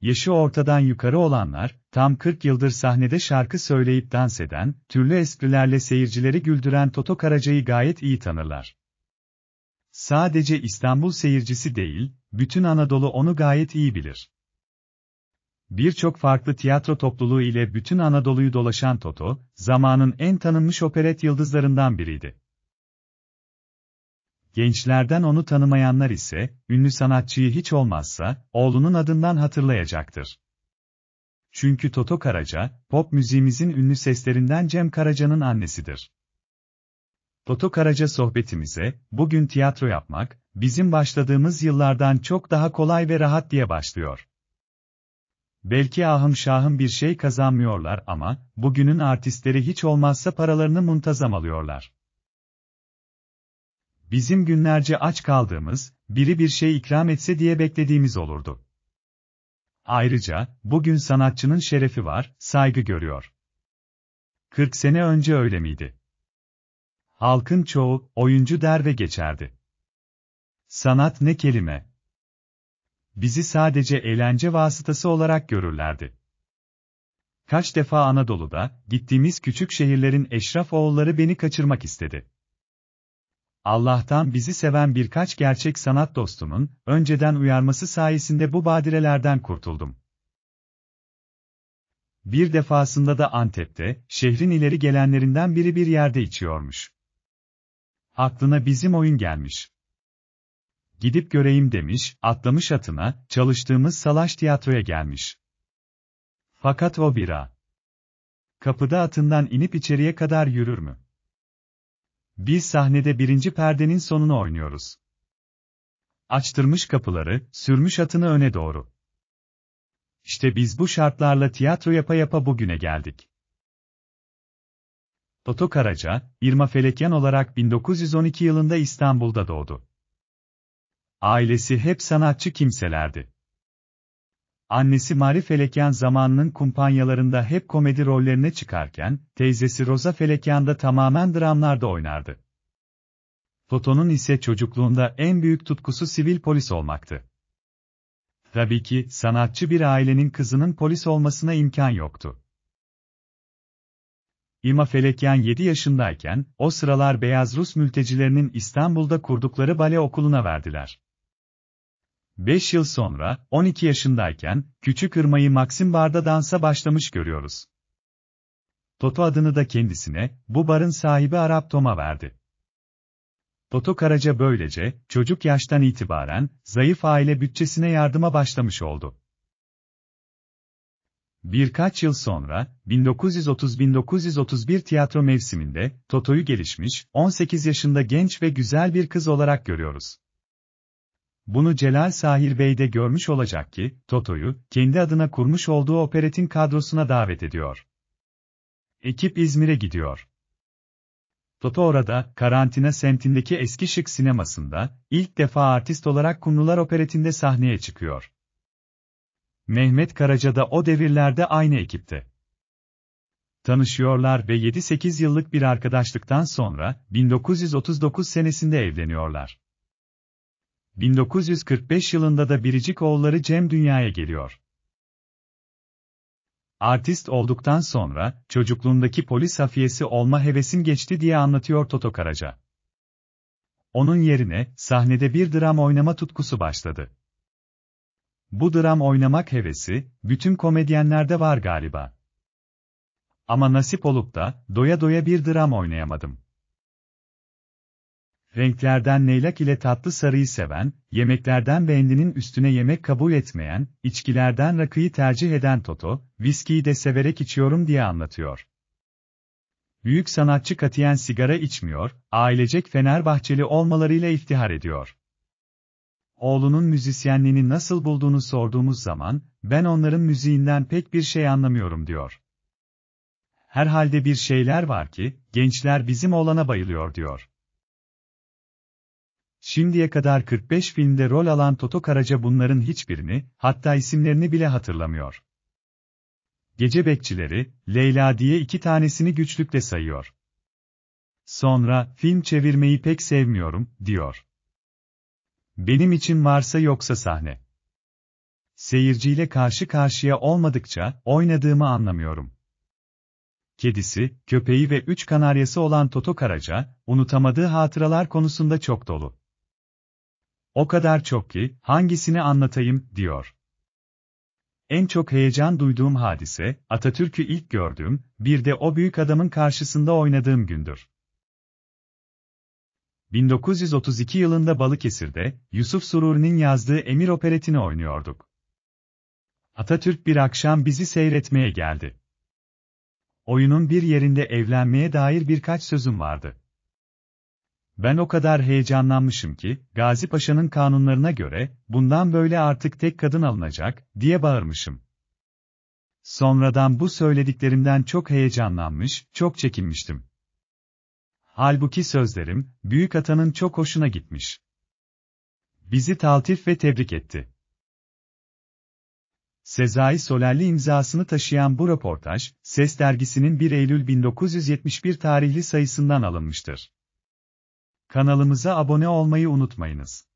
Yaşı ortadan yukarı olanlar, tam 40 yıldır sahnede şarkı söyleyip dans eden, türlü esprilerle seyircileri güldüren Toto Karaca'yı gayet iyi tanırlar. Sadece İstanbul seyircisi değil, bütün Anadolu onu gayet iyi bilir. Birçok farklı tiyatro topluluğu ile bütün Anadolu'yu dolaşan Toto, zamanın en tanınmış operet yıldızlarından biriydi. Gençlerden onu tanımayanlar ise, ünlü sanatçıyı hiç olmazsa, oğlunun adından hatırlayacaktır. Çünkü Toto Karaca, pop müziğimizin ünlü seslerinden Cem Karaca'nın annesidir. Toto Karaca sohbetimize, bugün tiyatro yapmak, bizim başladığımız yıllardan çok daha kolay ve rahat diye başlıyor. Belki ahım şahım bir şey kazanmıyorlar ama, bugünün artistleri hiç olmazsa paralarını muntazam alıyorlar. Bizim günlerce aç kaldığımız, biri bir şey ikram etse diye beklediğimiz olurdu. Ayrıca, bugün sanatçının şerefi var, saygı görüyor. 40 sene önce öyle miydi? Halkın çoğu, oyuncu der ve geçerdi. Sanat ne kelime? Bizi sadece eğlence vasıtası olarak görürlerdi. Kaç defa Anadolu'da, gittiğimiz küçük şehirlerin eşraf oğulları beni kaçırmak istedi. Allah'tan bizi seven birkaç gerçek sanat dostumun, önceden uyarması sayesinde bu badirelerden kurtuldum. Bir defasında da Antep'te, şehrin ileri gelenlerinden biri bir yerde içiyormuş. Aklına bizim oyun gelmiş. Gidip göreyim demiş, atlamış atına, çalıştığımız salaş tiyatroya gelmiş. Fakat o bira. Kapıda atından inip içeriye kadar yürür mü? Biz sahnede birinci perdenin sonunu oynuyoruz. Açtırmış kapıları, sürmüş atını öne doğru. İşte biz bu şartlarla tiyatro yapa yapa bugüne geldik. Toto Karaca, İrma Felekyan olarak 1912 yılında İstanbul'da doğdu. Ailesi hep sanatçı kimselerdi. Annesi Mari Felekyan zamanının kumpanyalarında hep komedi rollerine çıkarken, teyzesi Rosa Felekyan da tamamen dramlarda oynardı. Foto'nun ise çocukluğunda en büyük tutkusu sivil polis olmaktı. Tabii ki, sanatçı bir ailenin kızının polis olmasına imkan yoktu. İma Felekyan 7 yaşındayken, o sıralar Beyaz Rus mültecilerinin İstanbul'da kurdukları bale okuluna verdiler. 5 yıl sonra, 12 yaşındayken, küçük Irma'yı Maxim Bar'da dansa başlamış görüyoruz. Toto adını da kendisine, bu barın sahibi Arap Tom'a verdi. Toto Karaca böylece, çocuk yaştan itibaren, zayıf aile bütçesine yardıma başlamış oldu. Birkaç yıl sonra, 1930-1931 tiyatro mevsiminde, Toto'yu gelişmiş, 18 yaşında genç ve güzel bir kız olarak görüyoruz. Bunu Celal Sahir Bey de görmüş olacak ki, Toto'yu, kendi adına kurmuş olduğu operetin kadrosuna davet ediyor. Ekip İzmir'e gidiyor. Toto orada, karantina semtindeki eski şık sinemasında, ilk defa artist olarak Kumrular Opereti'nde sahneye çıkıyor. Mehmet Karaca da o devirlerde aynı ekipte. Tanışıyorlar ve 7-8 yıllık bir arkadaşlıktan sonra, 1939 senesinde evleniyorlar. 1945 yılında da biricik oğulları Cem dünyaya geliyor. Artist olduktan sonra, çocukluğundaki polis hafiyesi olma hevesim geçti diye anlatıyor Toto Karaca. Onun yerine, sahnede bir dram oynama tutkusu başladı. Bu dram oynamak hevesi, bütün komedyenlerde var galiba. Ama nasip olup da, doya doya bir dram oynayamadım renklerden neylak ile tatlı sarıyı seven, yemeklerden beğendinin üstüne yemek kabul etmeyen, içkilerden rakıyı tercih eden Toto, viskiyi de severek içiyorum diye anlatıyor. Büyük sanatçı katiyen sigara içmiyor, ailecek Fenerbahçeli olmalarıyla iftihar ediyor. Oğlunun müzisyenliğini nasıl bulduğunu sorduğumuz zaman, ben onların müziğinden pek bir şey anlamıyorum diyor. Herhalde bir şeyler var ki, gençler bizim oğlana bayılıyor diyor. Şimdiye kadar 45 filmde rol alan Toto Karaca bunların hiçbirini, hatta isimlerini bile hatırlamıyor. Gece bekçileri, Leyla diye iki tanesini güçlükle sayıyor. Sonra, film çevirmeyi pek sevmiyorum, diyor. Benim için varsa yoksa sahne. Seyirciyle karşı karşıya olmadıkça, oynadığımı anlamıyorum. Kedisi, köpeği ve üç kanaryası olan Toto Karaca, unutamadığı hatıralar konusunda çok dolu. O kadar çok ki, hangisini anlatayım, diyor. En çok heyecan duyduğum hadise, Atatürk'ü ilk gördüğüm, bir de o büyük adamın karşısında oynadığım gündür. 1932 yılında Balıkesir'de, Yusuf Sururi'nin yazdığı Emir Operetini oynuyorduk. Atatürk bir akşam bizi seyretmeye geldi. Oyunun bir yerinde evlenmeye dair birkaç sözüm vardı. Ben o kadar heyecanlanmışım ki, Gazi Paşa'nın kanunlarına göre, bundan böyle artık tek kadın alınacak, diye bağırmışım. Sonradan bu söylediklerimden çok heyecanlanmış, çok çekinmiştim. Halbuki sözlerim, büyük atanın çok hoşuna gitmiş. Bizi taltif ve tebrik etti. Sezai Solerli imzasını taşıyan bu röportaj, Ses dergisinin 1 Eylül 1971 tarihli sayısından alınmıştır. Kanalımıza abone olmayı unutmayınız.